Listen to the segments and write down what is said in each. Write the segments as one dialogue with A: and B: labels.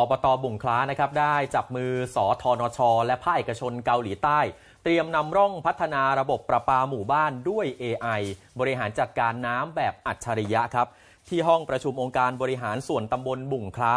A: อบตบุ่งคล้านะครับได้จับมือสอทอนชและภาคเอกชนเกาหลีใต้ เตรียมนำร่องพัฒนาระบบประปาหมู่บ้านด้วย AI บริหารจัดการน้ำแบบอัจฉริยะครับที่ห้องประชุมองค์การบริหารส่วนตำบลบุ่งคล้า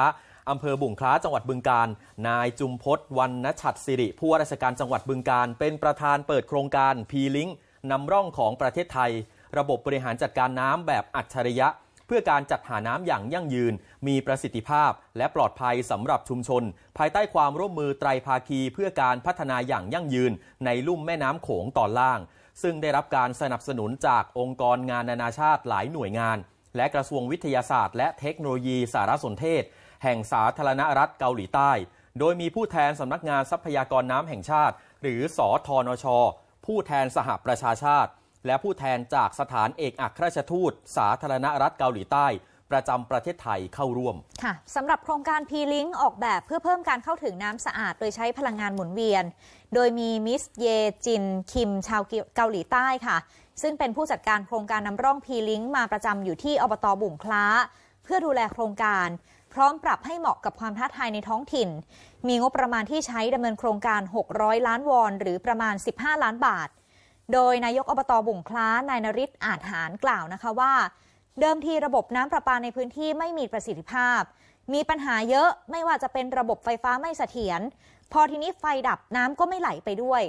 A: อำเภอบุ่งคล้า จังหวัดบึงการนายจุมพศวันณชัดสิริ ผู้ว่าราชการจังหวัดบึงการเป็นประธานเปิดโครงการพีลิงนำร่องของประเทศไทย ระบบบริหารจัดการน้ำแบบอัจฉริยะพื่อการจัดหาน้ำอย่างยั่งยืน มีประสิทธิภาพ และปลอดภัยสำหรับชุมชน ภายใต้ความร่วมมือไตรภาคีเพื่อการพัฒนาอย่างยั่งยืนในลุ่มแม่น้ำโขงตอนล่าง ซึ่งได้รับการสนับสนุนจากองค์กรงานนานาชาติหลายหน่วยงาน และกระทรวงวิทยาศาสตร์และเทคโนโลยีสารสนเทศแห่งสาธารณรัฐเกาหลีใต้ โดยมีผู้แทนสำนักงานทรัพยากรน้ำแห่งชาติ หรือสอทอนชผู้แทนสหประชาชาติและผู้แทนจากสถานเอกอัครราชทูตสาธารณรัฐเกาหลีใต้ ประจำประเทศไทยเข้าร่วม
B: ค่ะสำหรับโครงการพีลิงออกแบบเพื่อเพิ่มการเข้าถึงน้ำสะอาดโดยใช้พลังงานหมุนเวียน โดยมีมิสเยจินคิมชาวเกาหลีใต้ค่ะ ซึ่งเป็นผู้จัดการโครงการนำร่องพีลิงมาประจำอยู่ที่อบตบุ่งคล้า เพื่อดูแลโครงการพร้อมปรับให้เหมาะกับความท้าทายในท้องถิ่น มีงบประมาณที่ใช้ดำเนินโครงการ 600 ล้านวอนหรือประมาณ 15 ล้านบาทโดยนายกอบตบุ่งคล้า นายนริศอาจหารกล่าวนะคะว่า เดิมทีระบบน้ำประปาในพื้นที่ไม่มีประสิทธิภาพ มีปัญหาเยอะไม่ว่าจะเป็นระบบไฟฟ้าไม่เสถียร พอทีนี้ไฟดับน้ำก็ไม่ไหลไปด้วย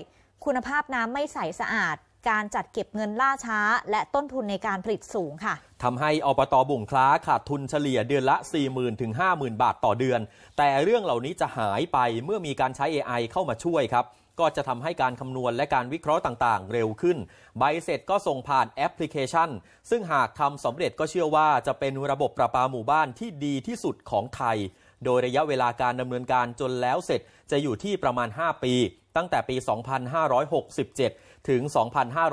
B: คุณภาพน้ำไม่ใสสะอาดการจัดเก็บเงินล่าช้า และต้นทุนในการผลิตสูงค่ะ
A: ทำให้อบตบุ่งคล้า ขาดทุนเฉลี่ยเดือนละ 40,000ถึง50,000 บาทต่อเดือน แต่เรื่องเหล่านี้จะหายไปเมื่อมีการใช้ AI เข้ามาช่วยครับ ก็จะทำให้การคำนวณและการวิเคราะห์ต่างๆเร็วขึ้น ใบเสร็จก็ส่งผ่านแอปพลิเคชัน ซึ่งหากทำสำเร็จก็เชื่อว่า จะเป็นระบบประปาหมู่บ้านที่ดีที่สุดของไทย โดยระยะเวลาการดำเนินการจนแล้วเสร็จ จะอยู่ที่ประมาณ 5 ปีตั้งแต่ปี 2567 ถึง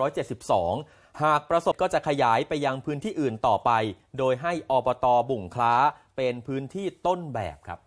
A: 2572 หากประสบก็จะขยายไปยังพื้นที่อื่นต่อไป โดยให้อบตบุ่งคล้าเป็นพื้นที่ต้นแบบครับ